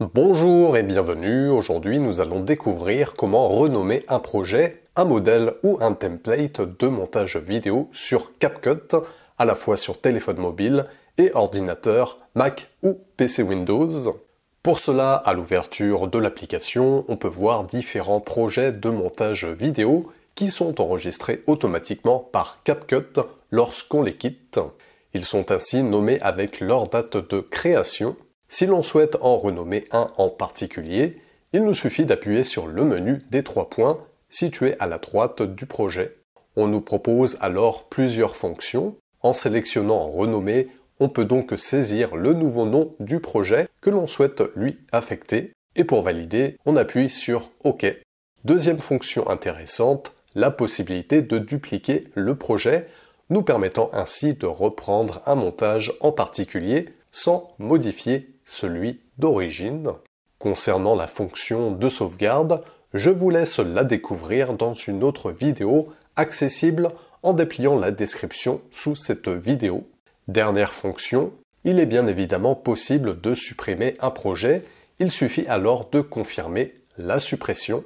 Bonjour et bienvenue, aujourd'hui nous allons découvrir comment renommer un projet, un modèle ou un template de montage vidéo sur CapCut, à la fois sur téléphone mobile et ordinateur Mac ou PC Windows. Pour cela, à l'ouverture de l'application, on peut voir différents projets de montage vidéo qui sont enregistrés automatiquement par CapCut lorsqu'on les quitte. Ils sont ainsi nommés avec leur date de création si l'on souhaite en renommer un en particulier, il nous suffit d'appuyer sur le menu des trois points situé à la droite du projet. On nous propose alors plusieurs fonctions. En sélectionnant Renommer, on peut donc saisir le nouveau nom du projet que l'on souhaite lui affecter. Et pour valider, on appuie sur OK. Deuxième fonction intéressante, la possibilité de dupliquer le projet, nous permettant ainsi de reprendre un montage en particulier sans modifier celui d'origine. Concernant la fonction de sauvegarde, je vous laisse la découvrir dans une autre vidéo accessible en dépliant la description sous cette vidéo. Dernière fonction, il est bien évidemment possible de supprimer un projet, il suffit alors de confirmer la suppression.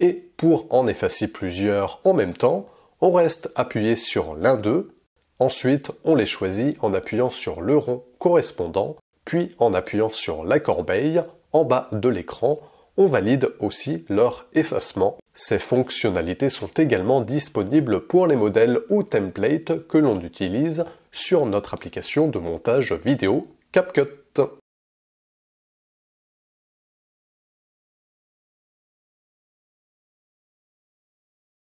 Et pour en effacer plusieurs en même temps, on reste appuyé sur l'un d'eux, ensuite on les choisit en appuyant sur le rond correspondant puis en appuyant sur la corbeille en bas de l'écran, on valide aussi leur effacement. Ces fonctionnalités sont également disponibles pour les modèles ou templates que l'on utilise sur notre application de montage vidéo CapCut.